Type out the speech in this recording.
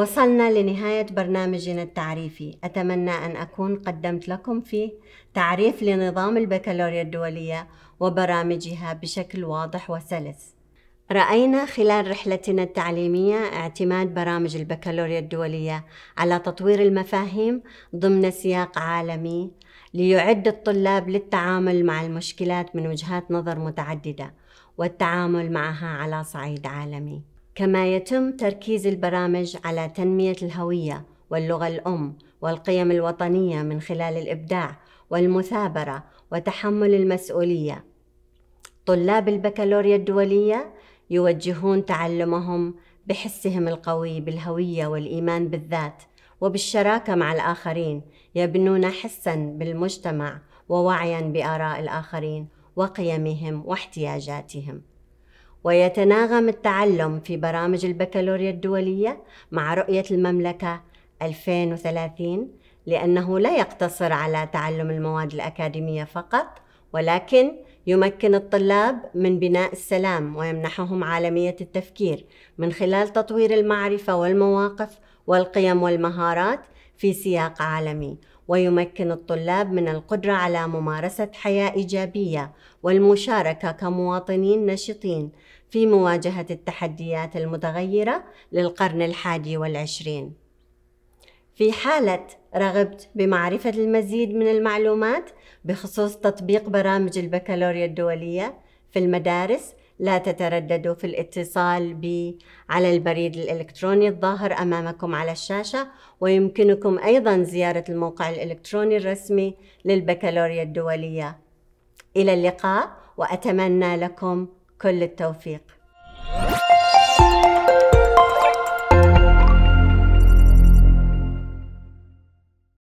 وصلنا لنهاية برنامجنا التعريفي أتمنى أن أكون قدمت لكم فيه تعريف لنظام البكالوريا الدولية وبرامجها بشكل واضح وسلس رأينا خلال رحلتنا التعليمية اعتماد برامج البكالوريا الدولية على تطوير المفاهيم ضمن سياق عالمي ليعد الطلاب للتعامل مع المشكلات من وجهات نظر متعددة والتعامل معها على صعيد عالمي كما يتم تركيز البرامج على تنمية الهوية واللغة الأم والقيم الوطنية من خلال الإبداع والمثابرة وتحمل المسؤولية. طلاب البكالوريا الدولية يوجهون تعلمهم بحسهم القوي بالهوية والإيمان بالذات وبالشراكة مع الآخرين يبنون حسا بالمجتمع ووعيا بآراء الآخرين وقيمهم واحتياجاتهم ويتناغم التعلم في برامج البكالوريا الدولية مع رؤية المملكة 2030 لأنه لا يقتصر على تعلم المواد الأكاديمية فقط ولكن يمكن الطلاب من بناء السلام ويمنحهم عالمية التفكير من خلال تطوير المعرفة والمواقف والقيم والمهارات في سياق عالمي ويمكن الطلاب من القدرة على ممارسة حياة إيجابية والمشاركة كمواطنين نشطين في مواجهة التحديات المتغيرة للقرن الحادي والعشرين. في حالة رغبت بمعرفة المزيد من المعلومات بخصوص تطبيق برامج البكالوريا الدولية في المدارس لا تترددوا في الاتصال بي على البريد الإلكتروني الظاهر أمامكم على الشاشة ويمكنكم أيضا زيارة الموقع الإلكتروني الرسمي للبكالوريا الدولية إلى اللقاء وأتمنى لكم كل التوفيق